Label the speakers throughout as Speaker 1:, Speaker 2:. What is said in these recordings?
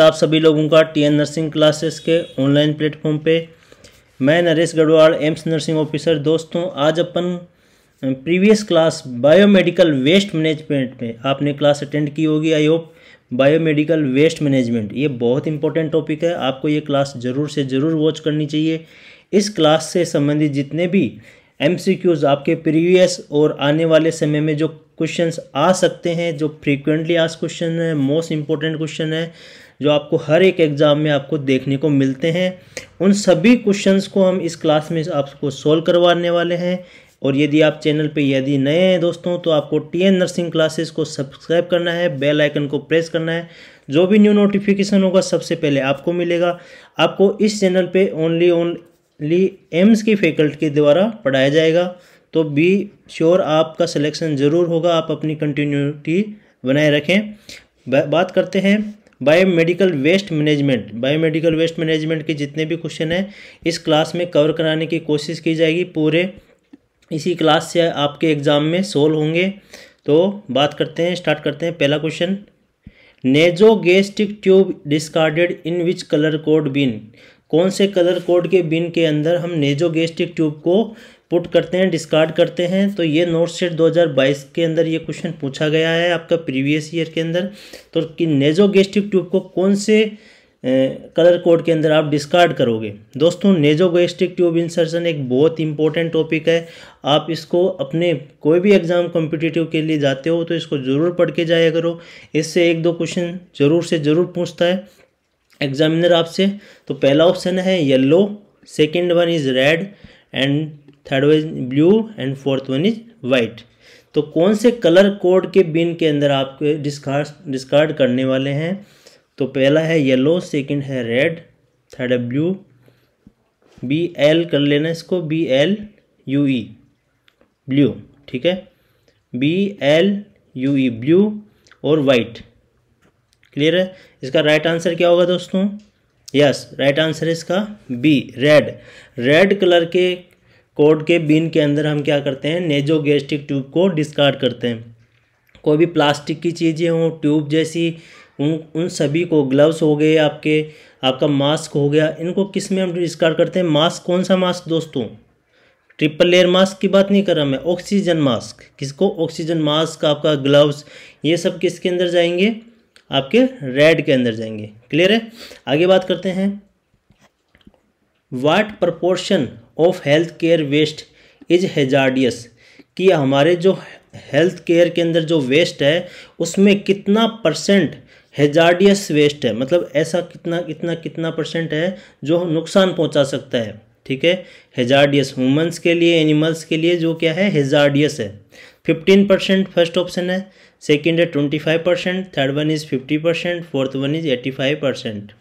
Speaker 1: आप सभी लोगों का टीएन नर्सिंग क्लासेस के ऑनलाइन प्लेटफॉर्म पे मैं Naresh Garhwal AIIMS nursing officer दोस्तों आज अपन previous class biomedical waste management में आपने क्लास अटेंड की होगी I hope biomedical waste management ये बहुत इंपॉर्टेंट टॉपिक है आपको ये क्लास ज़रूर से ज़रूर वॉच करनी चाहिए इस क्लास से संबंधित जितने भी एम आपके प्रीवियस और आने वाले समय में जो क्वेश्चंस आ सकते हैं जो फ्रीक्वेंटली आज क्वेश्चन है मोस्ट इंपॉर्टेंट क्वेश्चन है जो आपको हर एक एग्ज़ाम में आपको देखने को मिलते हैं उन सभी क्वेश्चंस को हम इस क्लास में आपको सॉल्व करवाने वाले हैं और यदि आप चैनल पे यदि नए हैं दोस्तों तो आपको टी एन नर्सिंग क्लासेस को सब्सक्राइब करना है बेल आइकन को प्रेस करना है जो भी न्यू नोटिफिकेशन होगा सबसे पहले आपको मिलेगा आपको इस चैनल पे ओनली ओनली एम्स की फैकल्टी के द्वारा पढ़ाया जाएगा तो बी श्योर आपका सिलेक्शन ज़रूर होगा आप अपनी कंटिन्यूटी बनाए रखें बात करते हैं biomedical waste management biomedical waste management के जितने भी क्वेश्चन हैं इस क्लास में कवर कराने की कोशिश की जाएगी पूरे इसी क्लास से आपके एग्ज़ाम में सोल्व होंगे तो बात करते हैं स्टार्ट करते हैं पहला question naso gastric tube discarded in which colour code bin कौन से कलर कोड के बिन के अंदर हम नेजो गेस्टिक ट्यूब को पुट करते हैं डिस्कार्ड करते हैं तो ये नोट सेट 2022 के अंदर ये क्वेश्चन पूछा गया है आपका प्रीवियस ईयर के अंदर तो कि नेजोगेस्टिव ट्यूब को कौन से कलर कोड के अंदर आप डिस्कार्ड करोगे दोस्तों नेजोगेस्टिक ट्यूब इंसर्शन एक बहुत इंपॉर्टेंट टॉपिक है आप इसको अपने कोई भी एग्ज़ाम कॉम्पिटिटिव के लिए जाते हो तो इसको ज़रूर पढ़ के जाया करो इससे एक दो क्वेश्चन ज़रूर से ज़रूर पूछता है एग्जामिनर आपसे तो पहला ऑप्शन है yellow second one is red and third one is blue and fourth one is white तो कौन से कलर कोड के बिन के अंदर आप डिस्कार्ड डिस्कार्ड करने वाले हैं तो पहला है येलो सेकंड है रेड थर्ड है ब्लू बी एल कर लेना इसको B L U E blue ठीक है B L U E blue और वाइट क्लियर है इसका राइट आंसर क्या होगा दोस्तों यस राइट आंसर है इसका बी रेड रेड कलर के कोड के बिन के अंदर हम क्या करते हैं नेजो गैस्ट्रिक ट्यूब को डिस्कार्ड करते हैं कोई भी प्लास्टिक की चीज़ें हों ट्यूब जैसी उन उन सभी को ग्लव्स हो गए आपके आपका मास्क हो गया इनको किस में हम डिस्कार्ड करते हैं मास्क कौन सा मास्क दोस्तों ट्रिपल लेयर मास्क की बात नहीं कर रहा मैं ऑक्सीजन मास्क किसको ऑक्सीजन मास्क आपका ग्लव्स ये सब किसके अंदर जाएंगे आपके रेड के अंदर जाएंगे क्लियर है आगे बात करते हैं what proportion of health care waste is hazardous कि हमारे जो हेल्थ केयर के अंदर जो वेस्ट है उसमें कितना परसेंट हेजार्डियस वेस्ट है मतलब ऐसा कितना कितना कितना परसेंट है जो नुकसान पहुंचा सकता है ठीक है हेजार्डियस ह्यूमंस के लिए एनिमल्स के लिए जो क्या है हेजार्डियस है फिफ्टीन परसेंट फर्स्ट ऑप्शन है सेकेंड है twenty five percent third one is fifty percent fourth one is eighty five percent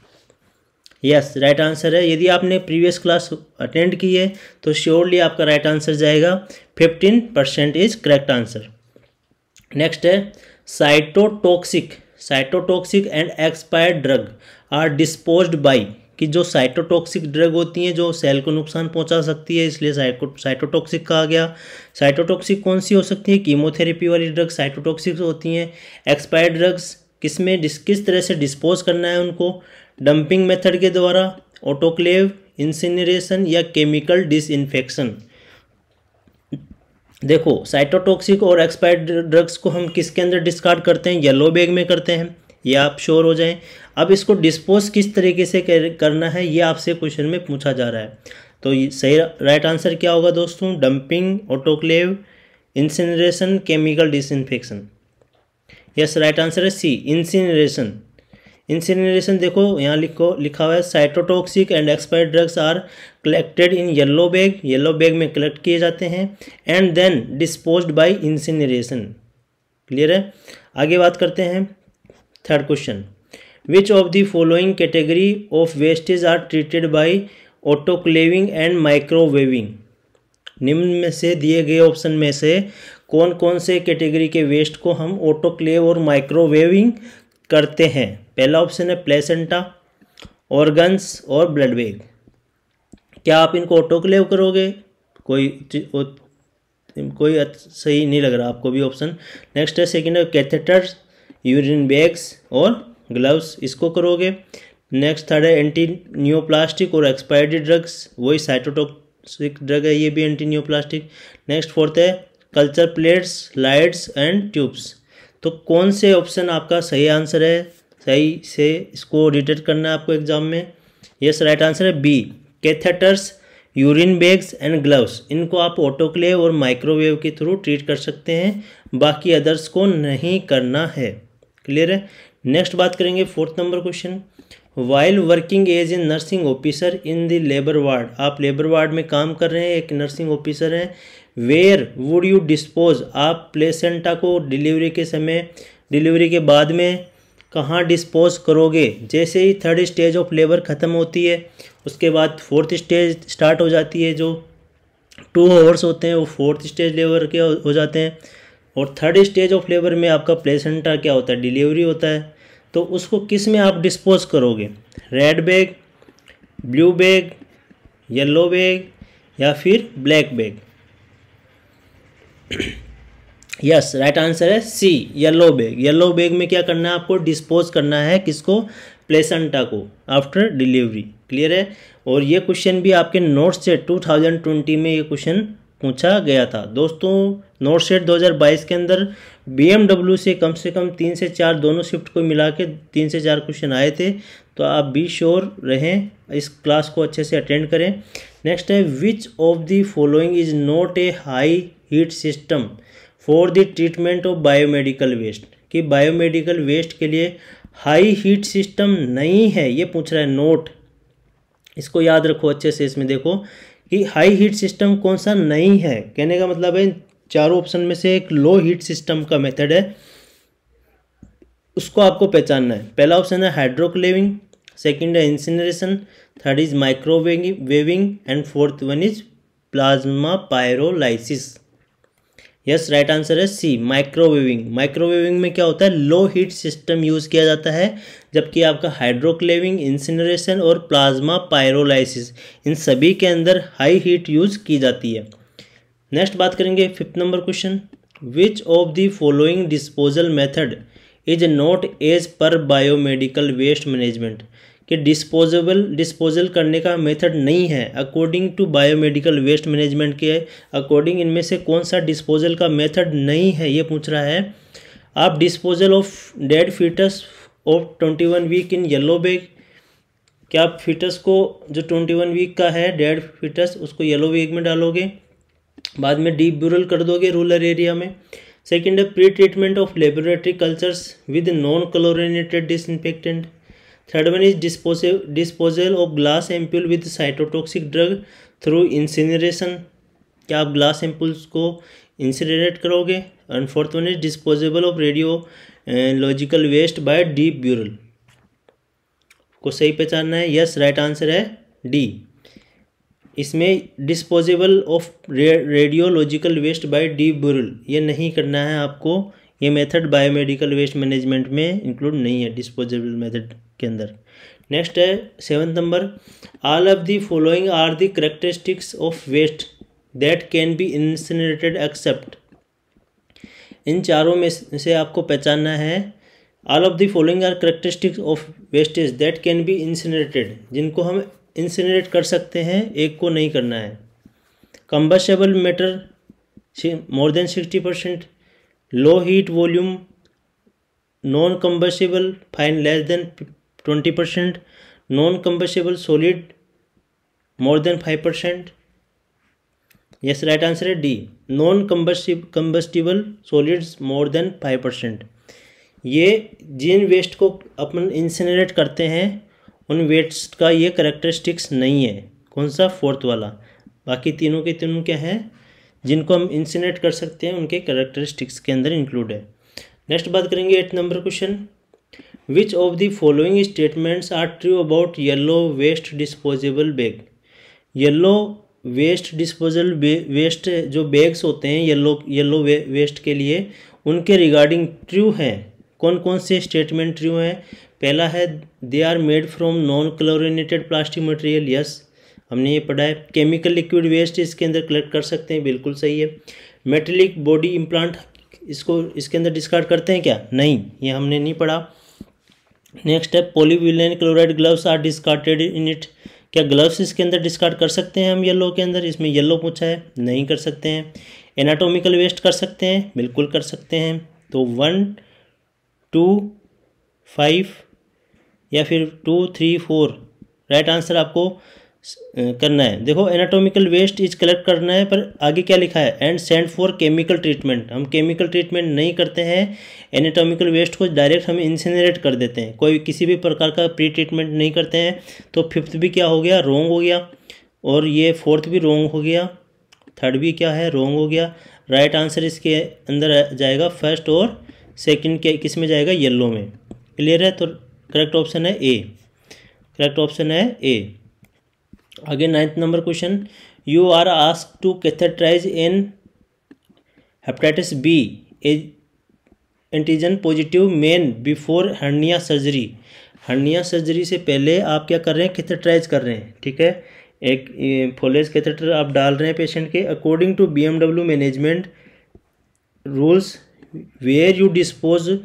Speaker 1: yes right answer है यदि आपने प्रीवियस क्लास अटेंड की है तो श्योरली आपका राइट right आंसर जाएगा fifteen percent is correct answer next है cytotoxic cytotoxic and expired drug are dispose by कि जो साइटोटॉक्सिक ड्रग होती हैं जो सेल को नुकसान पहुंचा सकती है इसलिए साइटोटॉक्सिक कहा गया साइटोटॉक्सिक कौन सी हो सकती है कीमोथेरेपी वाली ड्रग साइटोटॉक्सिक होती हैं एक्सपायर्ड ड्रग्स किस में डिस किस तरह से डिस्पोज करना है उनको डंपिंग मेथड के द्वारा ऑटोक्लेव इंसिनरेशन या केमिकल डिसइंफेक्शन देखो साइटोटॉक्सिक और एक्सपायर्ड ड्रग्स को हम किसके अंदर डिस्कार्ड करते हैं येलो बैग में करते हैं ये आप श्योर हो जाएं अब इसको डिस्पोज किस तरीके से करना है ये आपसे क्वेश्चन में पूछा जा रहा है तो सही राइट आंसर क्या होगा दोस्तों dumping autoclave incineration chemical disinfection yes right answer है सी इंसिनरेशन इंसिनरेशन देखो यहाँ लिखो लिखा हुआ है cytotoxic and expired drugs are collected in yellow bag yellow bag में कलेक्ट किए जाते हैं and then dispose by incineration clear है आगे बात करते हैं third question which of the following category of wastage are treated by autoclaving and microwaving निम्न में से दिए गए ऑप्शन में से कौन कौन से कैटेगरी के वेस्ट को हम ऑटोक्लेव और माइक्रोवेविंग करते हैं पहला ऑप्शन है प्लेसेंटा ऑर्गन्स और ब्लड वेग क्या आप इनको ऑटोक्लेव करोगे कोई कोई सही नहीं लग रहा आपको भी ऑप्शन नेक्स्ट है सेकेंड है कैथेटर्स यूरिन बैग्स और ग्लव्स इसको करोगे नेक्स्ट थर्ड है एंटी न्योप्लास्टिक और एक्सपायर्ड ड्रग्स वही साइटोटॉक्सिक ड्रग है ये भी एंटी न्योप्लास्टिक नेक्स्ट फोर्थ है culture plates lights and tubes तो कौन से ऑप्शन आपका सही आंसर है सही से इसको डिटेक्ट करना है आपको एग्जाम में यस राइट आंसर है B catheters urine bags and gloves इनको आप ऑटोक्लेव और माइक्रोवेव के थ्रू ट्रीट कर सकते हैं बाकी अदर्स को नहीं करना है क्लियर है नेक्स्ट बात करेंगे fourth number question while working as a nursing officer in the labour ward आप लेबर वार्ड में काम कर रहे हैं एक नर्सिंग ऑफिसर हैं वेयर वुड यू डिस्पोज आप प्लेसेंटा को डिलीवरी के समय डिलीवरी के बाद में कहाँ डिस्पोज करोगे जैसे ही थर्ड स्टेज ऑफ लेबर ख़त्म होती है उसके बाद फोर्थ स्टेज स्टार्ट हो जाती है जो टू ओवर्स होते हैं वो फोर्थ स्टेज लेबर के हो जाते हैं और थर्ड स्टेज ऑफ लेबर में आपका प्लेसेंटा क्या होता है डिलीवरी होता है तो उसको किस में आप डिस्पोज करोगे red bag blue bag yellow bag या फिर black bag yes right answer है C yellow bag yellow bag में क्या करना है आपको डिस्पोज करना है किसको प्लेसेंटा को आफ्टर डिलीवरी क्लियर है और ये क्वेश्चन भी आपके नोट सेट 2020 में ये क्वेश्चन पूछा गया था दोस्तों नोट सेट 2022 के अंदर बीएमडब्ल्यू से कम से कम तीन से चार दोनों शिफ्ट को मिला के तीन से चार क्वेश्चन आए थे तो आप बी श्योर रहें इस क्लास को अच्छे से अटेंड करें नेक्स्ट है which of the following is not a high heat system for the treatment of biomedical waste कि बायोमेडिकल वेस्ट के लिए हाई हीट सिस्टम नहीं है ये पूछ रहा है नोट इसको याद रखो अच्छे से इसमें देखो कि हाई हीट सिस्टम कौन सा नहीं है कहने का मतलब है चारों ऑप्शन में से एक लो हीट सिस्टम का मेथड है उसको आपको पहचानना है पहला ऑप्शन है हाइड्रोक्लेविंग सेकेंड है incineration third is microwaving and fourth one is plasma pyrolysis yes right answer है सी माइक्रोवेविंग माइक्रोवेविंग में क्या होता है लो हीट सिस्टम यूज़ किया जाता है जबकि आपका हाइड्रोक्लेविंग इंसिनरेशन और प्लाज्मा पायरोलाइसिस इन सभी के अंदर हाई हीट यूज़ की जाती है नेक्स्ट बात करेंगे fifth number question which of the following disposal method is not as per biomedical waste management कि डिस्पोजेबल डिस्पोजल करने का मेथड नहीं है according to biomedical waste management के अकॉर्डिंग इनमें से कौन सा डिस्पोजल का मेथड नहीं है ये पूछ रहा है आप disposal of dead foetus of twenty one week in yellow bag क्या आप फीटस को जो ट्वेंटी वन वीक का है डेड फीटस उसको येलो बैग में डालोगे बाद में डीप ब्यूरल कर दोगे रूरल एरिया में सेकेंड है pre treatment of laboratory cultures with non chlorinated disinfectant third one is disposal disposal of glass ampoule with cytotoxic drug through incineration क्या आप ग्लास एम्पुल्स को इंसिनरेट करोगे and fourth one is disposable of radiological waste by deep burial को सही पहचानना है yes right answer है D इसमें disposable of radiological waste by deep burial ये नहीं करना है आपको ये मेथड बायोमेडिकल वेस्ट मैनेजमेंट में इंक्लूड नहीं है डिस्पोजेबल मेथड के अंदर नेक्स्ट है seventh number all of the following are the characteristics of waste that can be incinerated except इन चारों में से आपको पहचानना है all of the following are characteristics of wastage that can be incinerated जिनको हम इंसिनरेट कर सकते हैं एक को नहीं करना है combustible matter more than sixty percent low heat volume non combustible fine less than twenty percent non combustible solid more than five percent yes right answer है D non combustible solids more than five percent ये जिन waste को अपन incinerate करते हैं उन waste का ये characteristics नहीं है कौन सा फोर्थ वाला बाकी तीनों के तीनों क्या हैं जिनको हम इंसनेट कर सकते हैं उनके करेक्टरिस्टिक्स के अंदर इंक्लूड है नेक्स्ट बात करेंगे eight number question which of the following statements are true about yellow waste disposable bag yellow waste disposal waste जो बैग्स होते हैं येल्लो येल्लो वे, वेस्ट के लिए उनके रिगार्डिंग ट्रू हैं कौन कौन से स्टेटमेंट ट्रू हैं पहला है they are made from non chlorinated plastic material yes हमने ये पढ़ा है केमिकल लिक्विड वेस्ट इसके अंदर कलेक्ट कर सकते हैं बिल्कुल सही है मेटेलिक बॉडी इम्प्लांट इसको इसके अंदर डिस्कार्ड करते हैं क्या नहीं ये हमने नहीं पढ़ा नेक्स्ट है polyvinyl chloride gloves are discarded in it क्या ग्लव्स इसके अंदर डिस्कार्ड कर सकते हैं हम येलो के अंदर इसमें येलो पूछा है नहीं कर सकते हैं एनाटोमिकल वेस्ट कर सकते हैं बिल्कुल कर सकते हैं तो वन टू फाइव या फिर two three four right answer आपको करना है देखो एनाटोमिकल वेस्ट इज कलेक्ट करना है पर आगे क्या लिखा है and send for chemical treatment हम केमिकल ट्रीटमेंट नहीं करते हैं एनाटोमिकल वेस्ट को डायरेक्ट हम इंसिनरेट कर देते हैं कोई किसी भी प्रकार का प्री ट्रीटमेंट नहीं करते हैं तो फिफ्थ भी क्या हो गया रोंग हो गया और ये फोर्थ भी रोंग हो गया थर्ड भी क्या है रोंग हो गया राइट right आंसर इसके अंदर जाएगा फर्स्ट और सेकेंड के किस में जाएगा येल्लो में क्लियर है तो करेक्ट ऑप्शन है ए करेक्ट ऑप्शन है ए आगे ninth number question you are ask to catheterize an hepatitis B antigen positive man before hernia surgery hernia surgery से पहले आप क्या कर रहे हैं कैथेटराइज कर रहे हैं ठीक है एक फोलेज कैथेटर आप डाल रहे हैं पेशेंट के according to B management rules where you dispose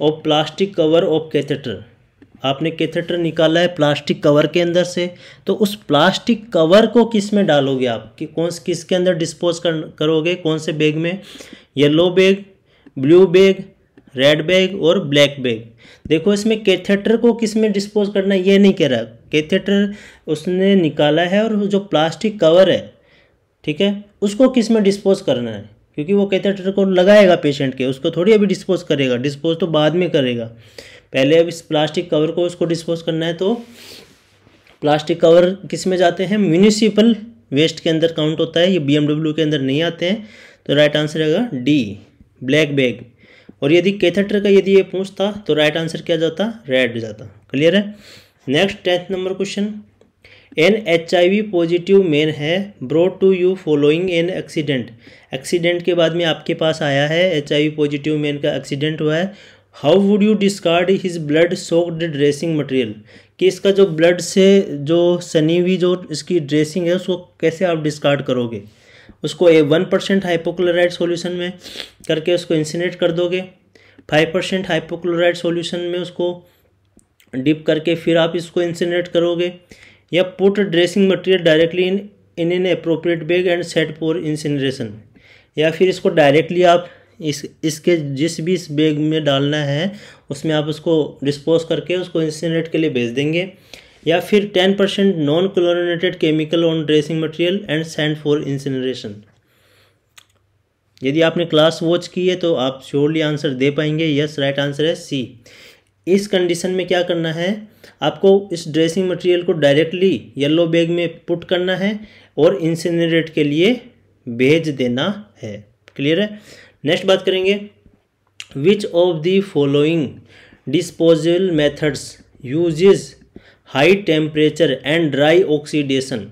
Speaker 1: of plastic cover of catheter आपने कैथेटर निकाला है प्लास्टिक कवर के अंदर से तो उस प्लास्टिक कवर को किस में डालोगे आप कि कौन किस के अंदर डिस्पोज कर, करोगे कौन से बैग में yellow bag blue bag red bag और ब्लैक बैग देखो इसमें कैथेटर को किस में डिस्पोज करना ये नहीं कह रहा कैथेटर उसने निकाला है और जो प्लास्टिक कवर है ठीक है उसको किस में डिस्पोज करना है क्योंकि वो कैथेटर को लगाएगा पेशेंट के उसको थोड़ी अभी डिस्पोज करेगा डिस्पोज तो बाद में करेगा पहले अब इस प्लास्टिक कवर को उसको डिस्पोज करना है तो प्लास्टिक कवर किस में जाते हैं म्यूनिसिपल वेस्ट के अंदर काउंट होता है ये बीएमडब्ल्यू के अंदर नहीं आते हैं तो राइट आंसर आएगा डी ब्लैक बैग और यदि कैथेटर का यदि ये पूछता तो राइट आंसर क्या जाता रेड जाता क्लियर है next tenth number question an H I V positive man है brought to you following an accident accident के बाद में आपके पास आया है H I V positive man का एक्सीडेंट हुआ है how would you discard his blood soaked dressing material कि इसका जो ब्लड से जो सनी हुई जो इसकी ड्रेसिंग है उसको कैसे आप डिस्कार्ड करोगे उसको a one percent hypochlorite solution में करके उसको इंसिनेट कर दोगे फाइव परसेंट हाइपोक्लोराइड सोल्यूशन में उसको डिप करके फिर आप इसको इंसिनेट करोगे या put dressing material directly in in an appropriate bag and send for incineration या फिर इसको डायरेक्टली आप इस इसके जिस भी इस बैग में डालना है उसमें आप उसको डिस्पोज करके उसको इंसिनरेट के लिए भेज देंगे या फिर ten percent non chlorinated chemical on dressing material and send for incineration यदि आपने क्लास वॉच की है तो आप श्योरली आंसर दे पाएंगे यस राइट आंसर है सी इस कंडीशन में क्या करना है आपको इस ड्रेसिंग मटेरियल को डायरेक्टली येलो बैग में पुट करना है और इंसिनरेट के लिए भेज देना है क्लियर है नेक्स्ट बात करेंगे which of the following disposal methods uses high temperature and dry oxidation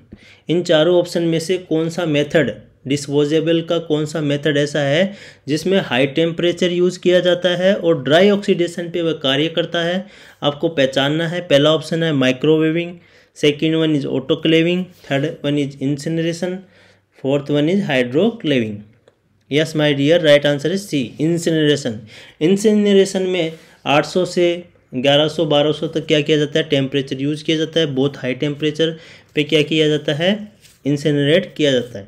Speaker 1: इन चारों ऑप्शन में से कौन सा मेथड डिस्पोजेबल का कौन सा मेथड ऐसा है जिसमें हाई टेम्परेचर यूज़ किया जाता है और ड्राई ऑक्सीडेशन पे वह कार्य करता है आपको पहचानना है पहला ऑप्शन है microwaving second one is autoclaving third one is incineration fourth one is hydroclaving yes my dear right answer is C incineration incineration में 800 से 1100 1200 तक क्या किया जाता है टेम्परेचर यूज किया जाता है बहुत हाई टेम्परेचर पे क्या किया जाता है इंसिनरेट किया जाता है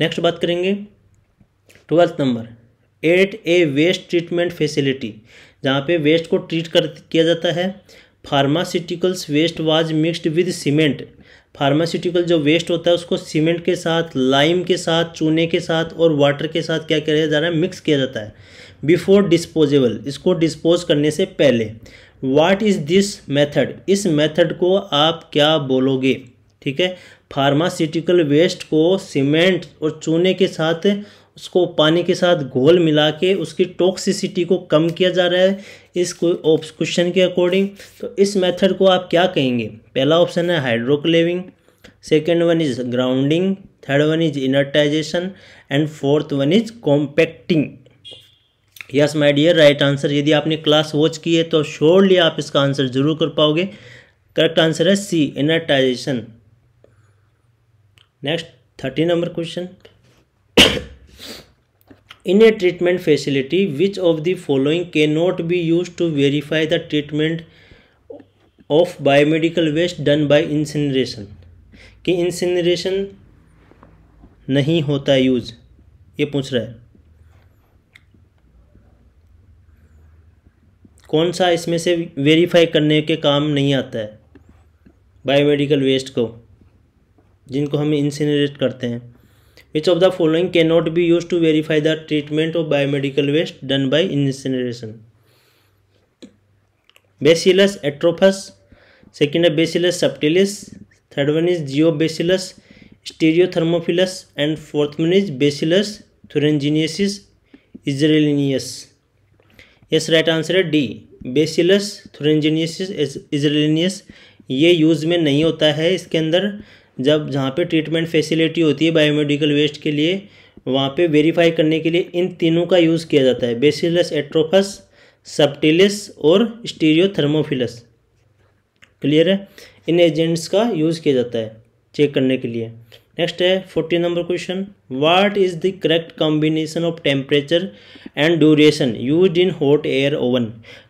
Speaker 1: नेक्स्ट बात करेंगे twelfth number at a waste treatment facility जहाँ पे वेस्ट को ट्रीट कर किया जाता है pharmaceuticals waste was mixed with cement pharmaceutical जो वेस्ट होता है उसको सीमेंट के साथ लाइम के साथ चूने के साथ और वाटर के साथ क्या किया जा रहा है मिक्स किया जाता है बिफोर डिस्पोजेबल इसको डिस्पोज करने से पहले वाट इज़ दिस मेथड इस मेथड को आप क्या बोलोगे ठीक है फार्मास्यूटिकल वेस्ट को सीमेंट और चूने के साथ उसको पानी के साथ घोल मिला के उसकी टॉक्सिसिटी को कम किया जा रहा है इस क्वेश्चन के अकॉर्डिंग तो इस मेथड को आप क्या कहेंगे पहला ऑप्शन है hydroclaving second one is grounding third one is inertization and fourth one is compacting yes my dear right answer यदि आपने क्लास वॉच की है तो श्योरली आप इसका आंसर जरूर कर पाओगे करेक्ट आंसर है C inertization next thirty number question in a treatment facility which of the following के not be use to verify the treatment of biomedical waste done by incineration कि incineration नहीं होता use ये पूछ रहा है कौन सा इसमें से वेरीफाई करने के काम नहीं आता है बायोमेडिकल वेस्ट को जिनको हम इंसिनरेट करते हैं which of the following can not be use to verify the treatment of biomedical waste done by incineration bacillus atrophaeus second है bacillus subtilis third one is geobacillus stearothermophilus and fourth one is bacillus thuringiensis israelensis yes right answer है D bacillus thuringiensis israelensis ये use में नहीं होता है इसके अंदर जब जहाँ पे ट्रीटमेंट फैसिलिटी होती है बायोमेडिकल वेस्ट के लिए वहाँ पे वेरीफाई करने के लिए इन तीनों का यूज़ किया जाता है बेसिलस एट्रोफस सप्टिलस और स्टीरियोथर्मोफिलस क्लियर है इन एजेंट्स का यूज़ किया जाता है चेक करने के लिए नेक्स्ट है forty number question what is the correct combination of temperature and duration use in hot air oven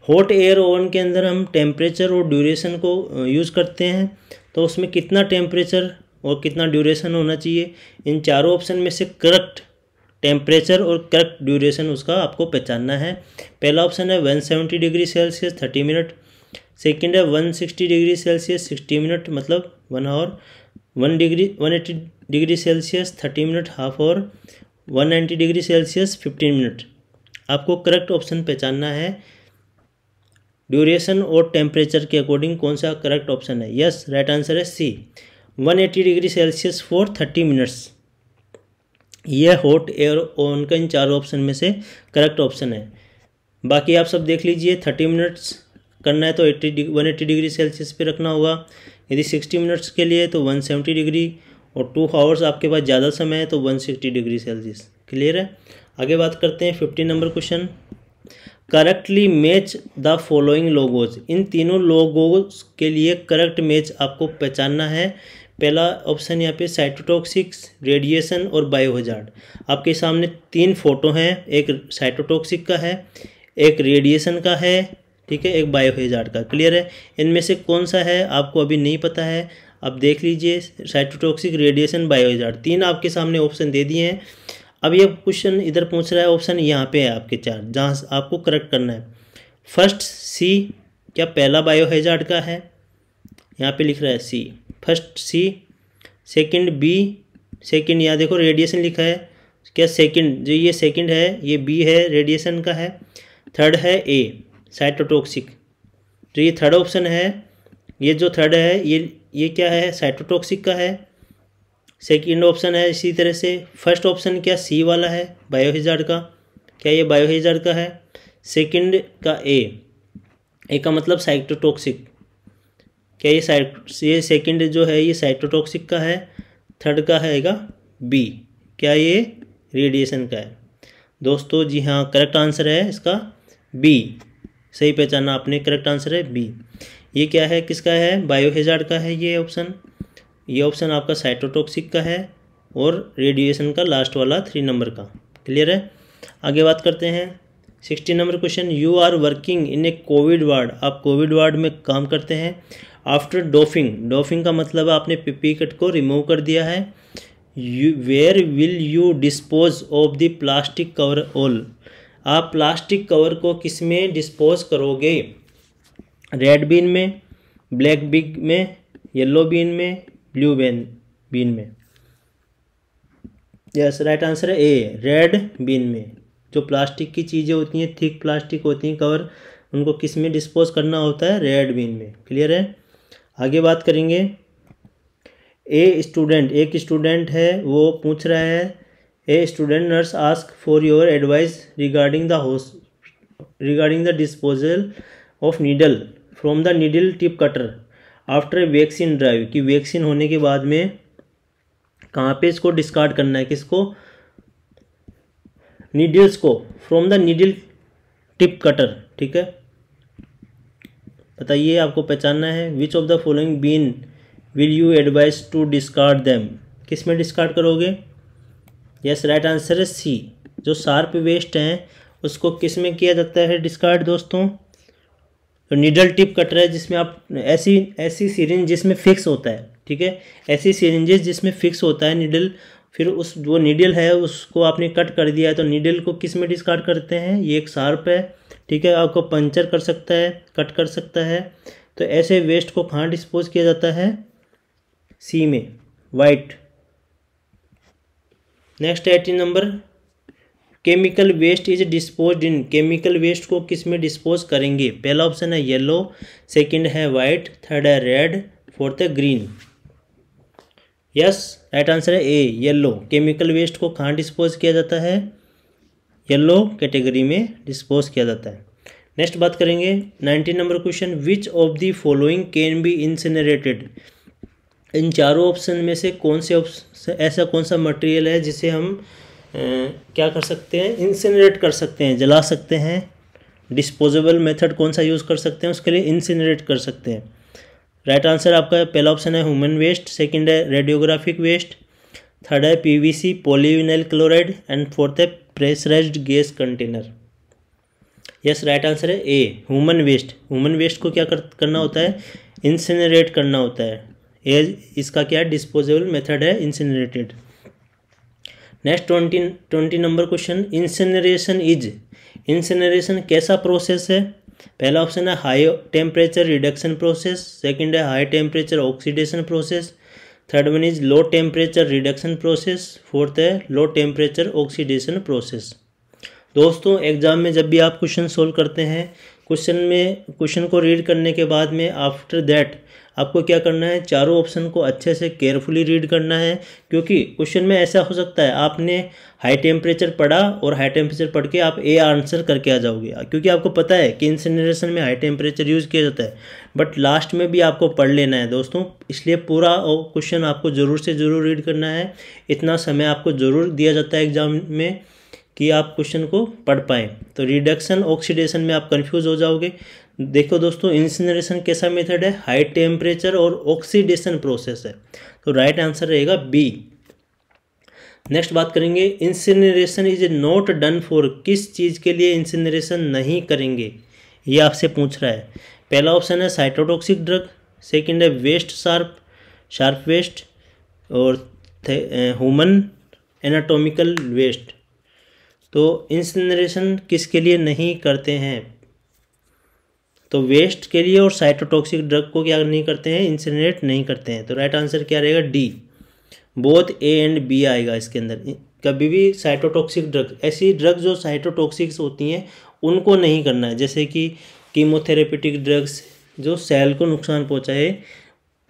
Speaker 1: hot air oven के अंदर हम टेम्परेचर और ड्यूरेशन को यूज़ करते हैं तो उसमें कितना टेम्परेचर और कितना ड्यूरेशन होना चाहिए इन चारों ऑप्शन में से करेक्ट टेम्परेचर और करेक्ट ड्यूरेशन उसका आपको पहचानना है पहला ऑप्शन है seventy degree Celsius thirty minute second है sixty degree Celsius sixty minute मतलब one hour one degree one eighty degree Celsius thirty minute half और one ninety degree Celsius fifteen minute आपको करेक्ट ऑप्शन पहचानना है duration और temperature के according कौन सा करेक्ट ऑप्शन है यस राइट आंसर है C one eighty degree Celsius for thirty minutes यह हॉट एयर ओवन का इन चार ऑप्शन में से करेक्ट ऑप्शन है बाकी आप सब देख लीजिए थर्टी मिनट्स करना है तो eighty one eighty degree Celsius पे रखना होगा यदि सिक्सटी मिनट्स के लिए तो वन सेवेंटी डिग्री और टू आवर्स आपके पास ज़्यादा समय है तो one sixty degree Celsius clear है आगे बात करते हैं fifty number question correctly match the following logos इन तीनों लोगोज के लिए करेक्ट मैच आपको पहचानना है पहला ऑप्शन यहाँ पे साइटोटॉक्सिक्स रेडिएशन और बायोहजार्ड आपके सामने तीन फोटो हैं एक साइटोटॉक्सिक का है एक रेडिएशन का है ठीक है एक बायो हेजार्ड का क्लियर है इनमें से कौन सा है आपको अभी नहीं पता है अब देख लीजिए साइटोटॉक्सिक रेडिएशन बायो हेजार्ड तीन आपके सामने ऑप्शन दे दिए हैं अब ये क्वेश्चन इधर पूछ रहा है ऑप्शन यहाँ पे है आपके चार जहाँ आपको करेक्ट करना है फर्स्ट सी क्या पहला बायो हेजार्ड का है यहाँ पे लिख रहा है C first C second B second यहाँ देखो रेडिएशन लिखा है क्या सेकंड जो ये सेकंड है ये बी है रेडिएशन का है थर्ड है ए साइटोटॉक्सिक तो ये थर्ड ऑप्शन है ये जो थर्ड है ये ये क्या है साइटोटॉक्सिक का है सेकंड ऑप्शन है इसी तरह से फर्स्ट ऑप्शन क्या सी वाला है बायोहिजार्ड का क्या ये बायोहिजार्ड का है सेकंड का ए ए का मतलब साइटोटॉक्सिक क्या ये साइट ये सेकंड जो है ये साइटोटॉक्सिक का है थर्ड का हैगा बी क्या ये रेडिएशन का है दोस्तों जी हाँ करेक्ट आंसर है इसका बी सही पहचाना आपने करेक्ट आंसर है बी ये क्या है किसका है बायोहेजार्ड का है ये ऑप्शन ये ऑप्शन आपका साइटोटॉक्सिक का है और रेडिएशन का लास्ट वाला थ्री नंबर का क्लियर है आगे बात करते हैं sixty number question you are working in a COVID ward आप कोविड वार्ड में काम करते हैं आफ्टर डोफिंग डोफिंग का मतलब आपने पीपी कट को रिमूव कर दिया है you where will you dispose of the plastic cover all आप प्लास्टिक कवर को किस में डिस्पोज करोगे रेड बीन में ब्लैक बिग में येलो बीन में ब्लू बेन बीन में यस राइट आंसर है ए रेड बीन में जो प्लास्टिक की चीज़ें होती हैं थिक प्लास्टिक होती हैं कवर उनको किस में डिस्पोज करना होता है रेड बीन में क्लियर है आगे बात करेंगे ए स्टूडेंट एक स्टूडेंट है वो पूछ रहा है a student nurse ask for your advice regarding the हो regarding the disposal of needle from the needle tip cutter after vaccine drive कि वैक्सीन होने के बाद में कहाँ पे इसको डिस्कार्ड करना है किसको नीडल्स को from the needle tip cutter ठीक है बताइए आपको पहचानना है which of the following bin will you advise to discard them किस में डिस्कार्ड करोगे यस राइट आंसर है सी जो शार्प वेस्ट हैं उसको किस में किया जाता है डिस्कार्ड दोस्तों तो निडल टिप कटर है जिसमें आप ऐसी ऐसी सीरेंज जिसमें फिक्स होता है ठीक है ऐसी सीरेंजेस जिसमें फिक्स होता है निडल फिर उस वो नीडल है उसको आपने कट कर दिया है तो नीडल को किस में डिस्कार्ड करते हैं ये एक शार्प है ठीक है आपको पंचर कर सकता है कट कर सकता है तो ऐसे वेस्ट को कहाँ डिस्पोज किया जाता है सी में वाइट नेक्स्ट है eighteen number chemical waste is dispose in chemical waste को किस में डिस्पोज करेंगे पहला ऑप्शन है येलो सेकंड है वाइट थर्ड है रेड फोर्थ है ग्रीन यस राइट आंसर है ए येलो केमिकल वेस्ट को कहाँ डिस्पोज किया जाता है येलो कैटेगरी में डिस्पोज किया जाता है नेक्स्ट बात करेंगे nineteen number question which of the following can be incinerated इन चारों ऑप्शन में से कौन से ऑप्शन ऐसा कौन सा मटेरियल है जिसे हम ए, क्या कर सकते हैं इंसिनरेट कर सकते हैं जला सकते हैं डिस्पोजेबल मेथड कौन सा यूज़ कर सकते हैं उसके लिए इंसिनरेट कर सकते हैं राइट right आंसर आपका पहला ऑप्शन है ह्यूमन वेस्ट सेकंड है रेडियोग्राफिक वेस्ट थर्ड है PVC polyvinyl chloride and fourth है pressurise gas container yes right answer है A human waste human waste को क्या कर, करना होता है इंसिनरेट करना होता है एज इसका क्या है डिस्पोजेबल मेथड है incinerated next twenty twenty number question incineration is incineration कैसा प्रोसेस है पहला ऑप्शन है high temperature reduction process second है high temperature oxidation process third one is low temperature reduction process fourth है लो टेम्परेचर ऑक्सीडेशन प्रोसेस दोस्तों exam में जब भी आप क्वेश्चन सोल्व करते हैं क्वेश्चन में क्वेश्चन को रीड करने के बाद में आफ्टर दैट आपको क्या करना है चारों ऑप्शन को अच्छे से केयरफुली रीड करना है क्योंकि क्वेश्चन में ऐसा हो सकता है आपने हाई टेम्परेचर पढ़ा और हाई टेम्परेचर पढ़ के आप ए आंसर करके आ जाओगे क्योंकि आपको पता है कि इंसनरेशन में हाई टेम्परेचर यूज़ किया जाता है बट लास्ट में भी आपको पढ़ लेना है दोस्तों इसलिए पूरा क्वेश्चन आपको ज़रूर से ज़रूर रीड करना है इतना समय आपको ज़रूर दिया जाता है एग्ज़ाम में कि आप क्वेश्चन को पढ़ पाएँ तो रिडक्शन ऑक्सीडेशन में आप कन्फ्यूज हो जाओगे देखो दोस्तों इंसिनरेशन कैसा मेथड है हाई टेम्परेचर और ऑक्सीडेशन प्रोसेस है तो राइट आंसर रहेगा बी नेक्स्ट बात करेंगे incineration is not done for किस चीज़ के लिए इंसिनरेशन नहीं करेंगे ये आपसे पूछ रहा है पहला ऑप्शन है साइटोटॉक्सिक ड्रग सेकंड है वेस्ट शार्प शार्प वेस्ट और ह्यूमन एनाटोमिकल वेस्ट तो इंसिनरेशन किसके लिए नहीं करते हैं तो वेस्ट के लिए और साइटोटॉक्सिक ड्रग को क्या नहीं करते हैं इंसिनरेट नहीं करते हैं तो राइट आंसर क्या रहेगा D both A and B आएगा इसके अंदर कभी भी साइटोटॉक्सिक ड्रग ऐसी ड्रग जो साइटोटॉक्सिक्स होती हैं उनको नहीं करना है जैसे कि कीमोथेरेपिटिक ड्रग्स जो सेल को नुकसान पहुंचाए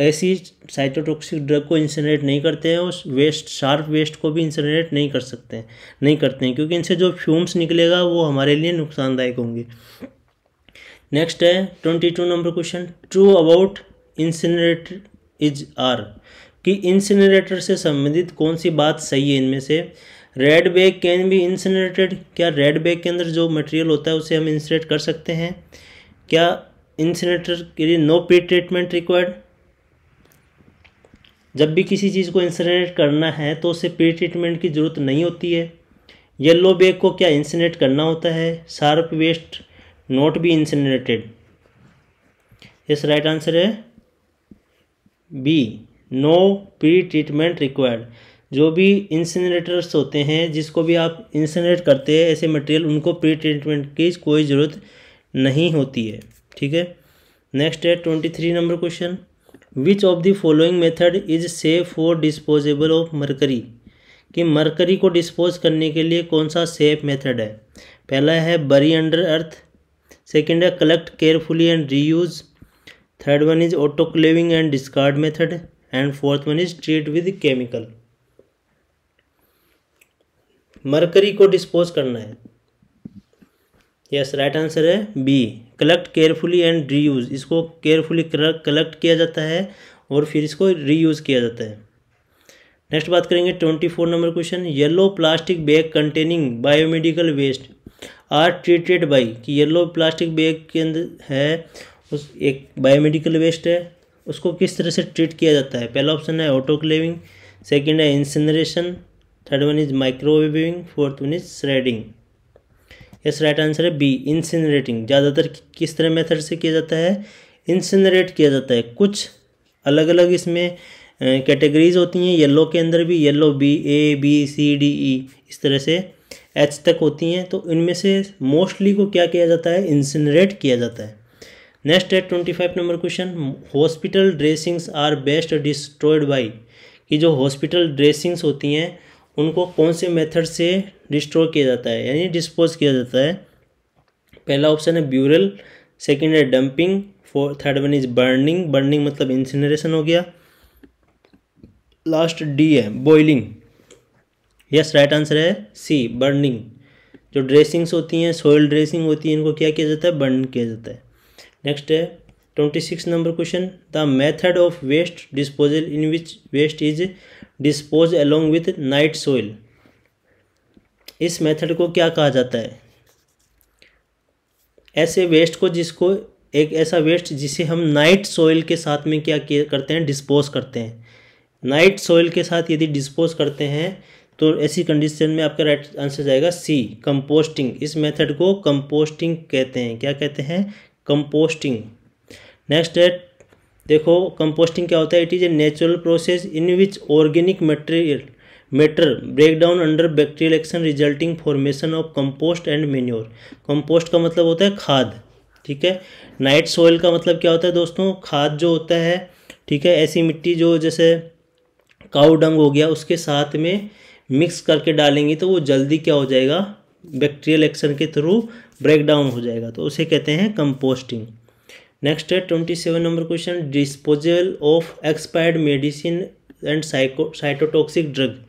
Speaker 1: ऐसी साइटोटॉक्सिक ड्रग को इंसनेट नहीं करते हैं और वेस्ट शार्प वेस्ट को भी इंसनेट नहीं कर सकते हैं नहीं करते हैं क्योंकि इनसे जो फ्यूम्स निकलेगा वो हमारे लिए नुकसानदायक होंगे नेक्स्ट है twenty two number question true about incinerator is are कि इंसनेटर से संबंधित कौन सी बात सही है इनमें से red bag can be incinerated क्या रेड बैग के अंदर जो मटेरियल होता है उसे हम इंसनेट कर सकते हैं क्या इंसनेटर के लिए नो प्री ट्रीटमेंट रिक्वायर्ड जब भी किसी चीज़ को इंसनेट करना है तो उसे प्री ट्रीटमेंट की ज़रूरत नहीं होती है येलो बैग को क्या इंसनेट करना होता है sharp waste not be incinerated इस राइट आंसर है B no pre treatment required जो भी इंसनेटर्स होते हैं जिसको भी आप इंसनेट करते हैं ऐसे मटेरियल उनको प्री ट्रीटमेंट की कोई ज़रूरत नहीं होती है ठीक है नेक्स्ट है twenty three number question which of the following method is safe for disposable of mercury कि मरकरी को डिस्पोज करने के लिए कौन सा सेफ मेथड है पहला है बरी अंडर अर्थ सेकेंड है collect carefully and reuse third one is autoclaving and discard method and fourth one is treat with chemical mercury को डिस्पोज करना है यस राइट आंसर है B collect carefully and reuse इसको carefully collect किया जाता है और फिर इसको रीयूज़ किया जाता है नेक्स्ट बात करेंगे twenty four number question yellow plastic bag containing biomedical waste are treated by कि येलो प्लास्टिक बैग के अंदर है उस एक बायोमेडिकल वेस्ट है उसको किस तरह से ट्रीट किया जाता है पहला ऑप्शन है ऑटोक्लेविंग सेकेंड है incineration third one is microwaving fourth one is shredding इसका राइट आंसर है बी इंसिनरेटिंग ज़्यादातर किस तरह मेथड से किया जाता है इंसिनरेट किया जाता है कुछ अलग अलग इसमें कैटेगरीज होती हैं येलो के अंदर भी yellow B A B C D E इस तरह से एच तक होती हैं तो इनमें से मोस्टली को क्या किया जाता है इंसिनरेट किया जाता है नेक्स्ट है twenty five number question hospital dressings are best destroyed by कि जो हॉस्पिटल ड्रेसिंग्स होती हैं उनको कौन से मेथड से डिस्ट्रॉय किया जाता है यानी डिस्पोज किया जाता है पहला ऑप्शन है ब्यूरल सेकेंड है dumping four third one is burning burning मतलब इंसिनरेशन हो गया लास्ट डी है बॉइलिंग यस राइट आंसर है सी बर्निंग जो ड्रेसिंग्स होती हैं सोयल ड्रेसिंग होती है इनको क्या किया जाता है बर्न किया जाता है नेक्स्ट है twenty six number question the method of waste disposal in which waste is dispose along with night soil इस मेथड को क्या कहा जाता है ऐसे वेस्ट को जिसको एक ऐसा वेस्ट जिसे हम नाइट सोइल के साथ में क्या करते हैं डिस्पोज करते हैं नाइट सोइल के साथ यदि डिस्पोज करते हैं तो ऐसी कंडीशन में आपका राइट आंसर जाएगा सी कंपोस्टिंग इस मेथड को कंपोस्टिंग कहते हैं क्या कहते हैं कंपोस्टिंग नेक्स्ट है देखो कंपोस्टिंग क्या होता है it is a natural process in which organic material matter break down under bacterial action resulting formation of compost and manure compost का मतलब होता है खाद ठीक है नाइट सॉइल का मतलब क्या होता है दोस्तों खाद जो होता है ठीक है ऐसी मिट्टी जो जैसे काउडंग डंग हो गया उसके साथ में मिक्स करके डालेंगे तो वो जल्दी क्या हो जाएगा बैक्टीरियल एक्शन के थ्रू ब्रेक डाउन हो जाएगा तो उसे कहते हैं कंपोस्टिंग नेक्स्ट है twenty seven number question disposal of expired medicine and psycho cytotoxic drug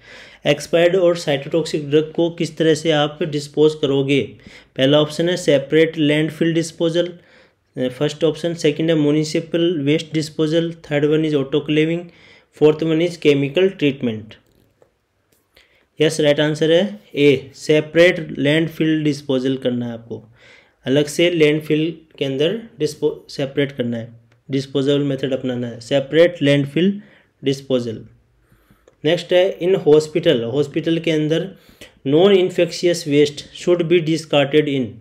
Speaker 1: expired और साइटोटॉक्सिक ड्रग को किस तरह से आप डिस्पोज करोगे पहला ऑप्शन है separate landfill disposal first option second है municipal waste disposal third one is autoclaving fourth one is chemical treatment yes right answer है ए सेपरेट लैंडफिल डिस्पोजल करना है आपको अलग से लैंडफिल के अंदर डिस्पो सेपरेट करना है डिस्पोजल मेथड अपनाना है सेपरेट लैंडफिल डिस्पोजल नेक्स्ट है इन हॉस्पिटल हॉस्पिटल के अंदर non infectious waste should be discarded in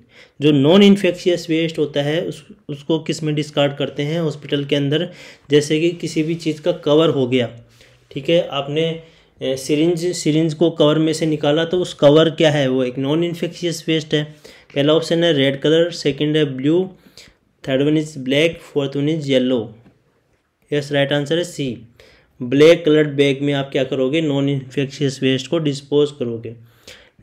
Speaker 1: जो नॉन इन्फेक्शियस वेस्ट होता है उस उसको किस में डिस्कार्ड करते हैं हॉस्पिटल के अंदर जैसे कि किसी भी चीज़ का कवर हो गया ठीक है आपने सिरिंज सिरिंज को कवर में से निकाला तो उस कवर क्या है वो एक नॉन इन्फेक्शियस वेस्ट है पहला ऑप्शन है रेड कलर सेकंड है blue third one is black fourth one is yellow yes right answer है सी ब्लैक कलर्ड बैग में आप क्या करोगे नॉन इन्फेक्शियस वेस्ट को डिस्पोज करोगे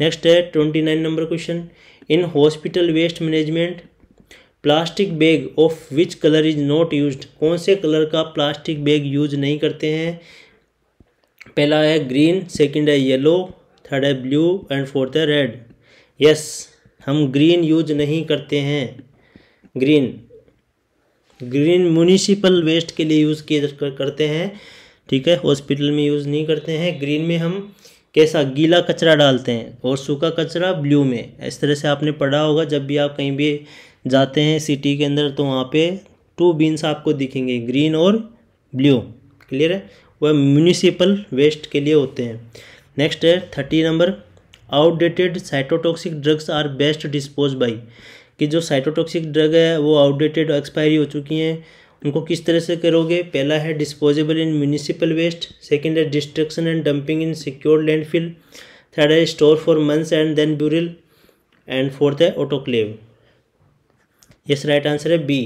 Speaker 1: नेक्स्ट है twenty nine number question in hospital waste management plastic bag of which colour is not use कौन से कलर का प्लास्टिक बैग यूज नहीं करते हैं पहला है ग्रीन सेकेंड है येलो थर्ड है ब्लू एंड फोर्थ है रेड यस हम ग्रीन यूज नहीं करते हैं ग्रीन ग्रीन म्यूनिसिपल वेस्ट के लिए यूज़ किए करते हैं ठीक है हॉस्पिटल में यूज़ नहीं करते हैं ग्रीन में हम कैसा गीला कचरा डालते हैं और सूखा कचरा ब्लू में इस तरह से आपने पढ़ा होगा जब भी आप कहीं भी जाते हैं सिटी के अंदर तो वहाँ पे टू बीन्स आपको दिखेंगे ग्रीन और ब्लू क्लियर है वह म्यूनिसिपल वेस्ट के लिए होते हैं नेक्स्ट है thirty number outdated cytotoxic drugs are best dispose by कि जो साइटोटॉक्सिक ड्रग है वो आउटडेटेड एक्सपायरी हो चुकी हैं उनको किस तरह से करोगे पहला है disposable in municipal waste second है destruction and dumping in secure landfill third है store for months and then burial and fourth है ऑटोक्लेव यस राइट आंसर है बी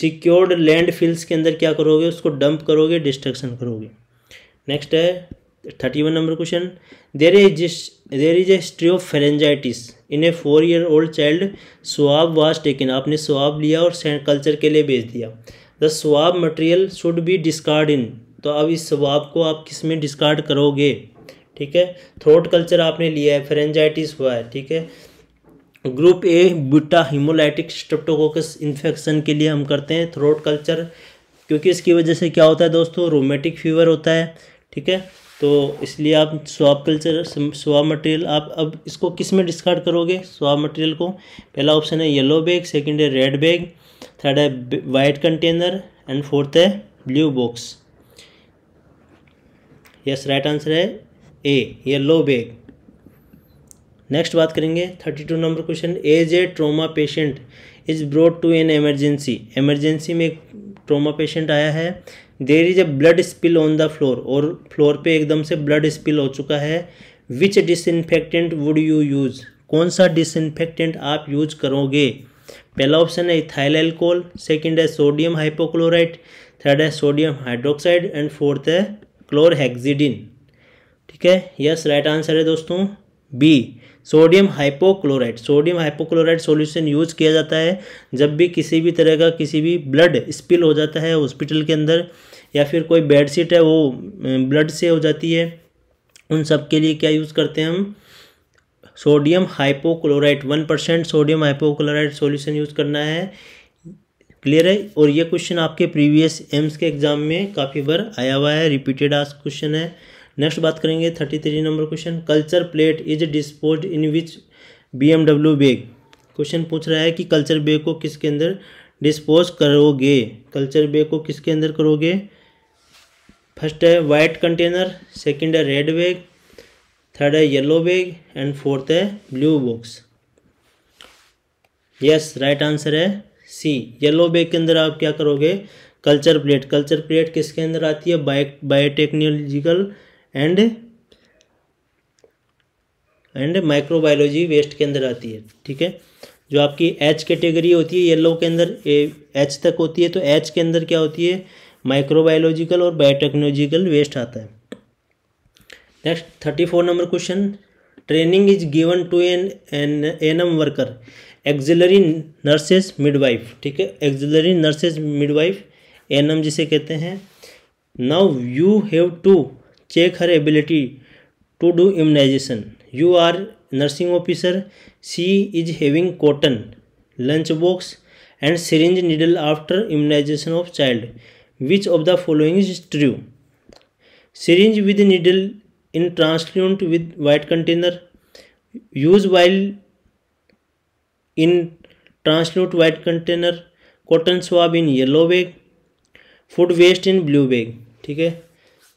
Speaker 1: सिक्योर्ड लैंड फील्ड्स के अंदर क्या करोगे उसको डंप करोगे डिस्ट्रक्शन करोगे नेक्स्ट है thirty one number question there is there is a history of pharyngitis in a four year old child swab was taken आपने स्वाब लिया और सैंड कल्चर के लिए भेज दिया the swab material should be discard in तो अब इस स्वाब को आप किस में डिस्कार्ड करोगे ठीक है थ्रोट कल्चर आपने लिया है फेरेंजाइटिस हुआ है ठीक है group A beta haemolytic streptococcus infection के लिए हम करते हैं थ्रोट कल्चर क्योंकि इसकी वजह से क्या होता है दोस्तों रोमेटिक फीवर होता है ठीक है तो इसलिए आप स्वाब कल्चर स्वाब मटेरियल आप अब इसको किस में डिस्कार्ड करोगे स्वाब मटेरियल को पहला ऑप्शन है येलो बैग सेकंड है रेड बैग थर्ड है वाइट कंटेनर एंड फोर्थ है blue box yes right answer है ए येलो बैग नेक्स्ट बात करेंगे thirty two number question as a trauma patient is brought to an emergency emergency में एक trauma patient आया है there is a blood spill on the floor और floor पे एकदम से ब्लड स्पिल हो चुका है which disinfectant would you use कौन सा डिसइनफेक्टेंट आप यूज करोगे पहला ऑप्शन है इथाइल एल्कोहल सेकेंड है सोडियम हाइपोक्लोराइड थर्ड है सोडियम हाइड्रोक्साइड एंड फोर्थ है क्लोरहेक्सिडिन ठीक है यस राइट आंसर है दोस्तों B sodium hypochlorite sodium hypochlorite solution use किया जाता है जब भी किसी भी तरह का किसी भी ब्लड स्पिल हो जाता है हॉस्पिटल के अंदर या फिर कोई बेडशीट है वो ब्लड से हो जाती है उन सब के लिए क्या यूज़ करते हैं हम sodium hypochlorite one percent sodium hypochlorite solution use करना है क्लियर है और ये क्वेश्चन आपके प्रीवियस एम्स के एग्जाम में काफ़ी बार आया हुआ है रिपीटेड आज क्वेश्चन है नेक्स्ट बात करेंगे thirty three number question culture plate is dispose in which B bag question पूछ रहा है कि कल्चर बैग को किसके अंदर डिस्पोज करोगे कल्चर बैग को किसके अंदर करोगे फर्स्ट है वाइट कंटेनर सेकंड है रेड बैग थर्ड है येलो बैग एंड फोर्थ है blue box yes right answer है सी येलो बैग के अंदर आप क्या करोगे कल्चर प्लेट कल्चर प्लेट किसके अंदर आती है bio biotechnological and and microbiology waste के अंदर आती है ठीक है जो आपकी एच कैटेगरी होती है येलो के अंदर एच तक होती है तो एच के अंदर क्या होती है माइक्रोबायोलॉजिकल और बायोटेक्नोलॉजिकल वेस्ट आता है next thirty four number question training is given to an N N M worker auxiliary nurses midwife ठीक है auxiliary nurses midwife N M जिसे कहते हैं now you have to check her ability to do immunisation you are nursing officer she is having cotton lunch box and syringe needle after immunisation of child which of the following is true syringe with needle in translucent with white container use vial in translucent white container cotton swab in yellow bag food waste in blue bag ठीक है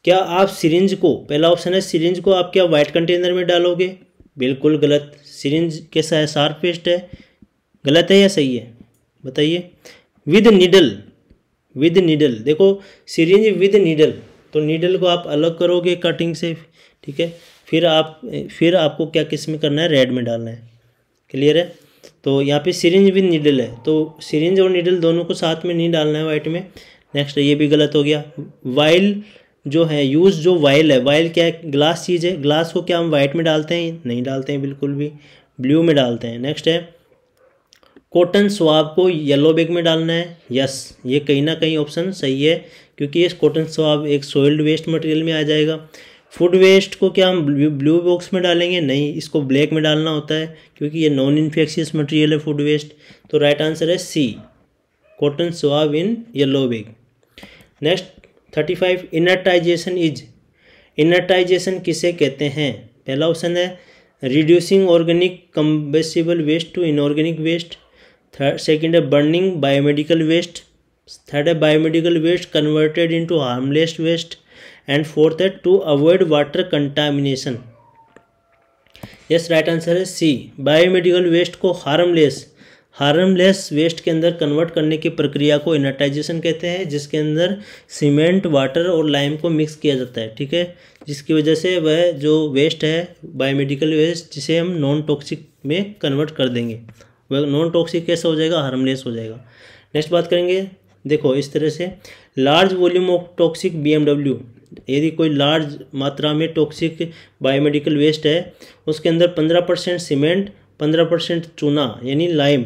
Speaker 1: क्या आप syringe को पहला option है syringe को आप क्या वाइट कंटेनर में डालोगे बिल्कुल गलत सिरिंज कैसा है शार्प पेस्ट है गलत है या सही है बताइए विद नीडल विद नीडल देखो सिरिंज विद नीडल तो नीडल को आप अलग करोगे कटिंग से ठीक है फिर आप फिर आपको क्या किस में करना है रेड में डालना है क्लियर है तो यहाँ पे सिरिंज विद नीडल है तो सिरिंज और नीडल दोनों को साथ में नहीं डालना है वाइट में नेक्स्ट ये भी गलत हो गया वाइल जो है यूज़ जो वाइल है वाइल क्या है ग्लास चीज़ है ग्लास को क्या हम वाइट में डालते हैं नहीं डालते हैं बिल्कुल भी ब्लू में डालते हैं नेक्स्ट है कॉटन स्वाब को येलो बैग में डालना है यस ये कहीं ना कहीं ऑप्शन सही है क्योंकि ये कॉटन स्वाब एक सोइल्ड वेस्ट मटेरियल में आ जाएगा फूड वेस्ट को क्या हम ब्लू बॉक्स में डालेंगे नहीं इसको ब्लैक में डालना होता है क्योंकि ये नॉन इन्फेक्शियस मटेरियल है फूड वेस्ट तो राइट आंसर है C cotton swab in yellow bag next thirty five inertization is inertization किसे कहते हैं पहला ऑप्शन है reducing organic combustible waste to inorganic waste third second है बर्निंग बायोमेडिकल वेस्ट थर्ड है biomedical waste converted to harmless waste and fourth है to avoid water contamination yes right answer है C biomedical waste को harmless harmless waste के अंदर convert करने की प्रक्रिया को इनाटाइजेशन कहते हैं जिसके अंदर सीमेंट वाटर और लाइम को मिक्स किया जाता है ठीक है जिसकी वजह से वह जो वेस्ट है बायोमेडिकल वेस्ट जिसे हम नॉन टॉक्सिक में कन्वर्ट कर देंगे वह नॉन टॉक्सिक कैसा हो जाएगा हार्मलेस हो जाएगा नेक्स्ट बात करेंगे देखो इस तरह से large volume of toxic be यदि कोई लार्ज मात्रा में टॉक्सिक बायोमेडिकल वेस्ट है उसके अंदर पंद्रह परसेंट सीमेंट पंद्रह परसेंट चूना यानी लाइम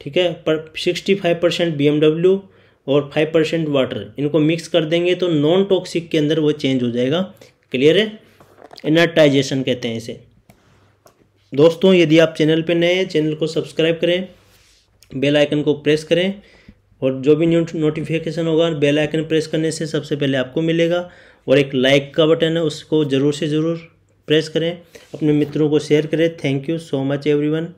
Speaker 1: ठीक है पर सिक्सटी फाइव परसेंट बी और फाइव परसेंट वाटर इनको मिक्स कर देंगे तो नॉन टॉक्सिक के अंदर वो चेंज हो जाएगा क्लियर है इनर्टाइजेशन कहते हैं इसे दोस्तों यदि आप चैनल पर नए हैं चैनल को सब्सक्राइब करें बेल आइकन को प्रेस करें और जो भी न्यू नोटिफिकेशन होगा बेल आइकन प्रेस करने से सबसे पहले आपको मिलेगा और एक लाइक का बटन है उसको ज़रूर से ज़रूर प्रेस करें अपने मित्रों को शेयर करें thank you so much everyone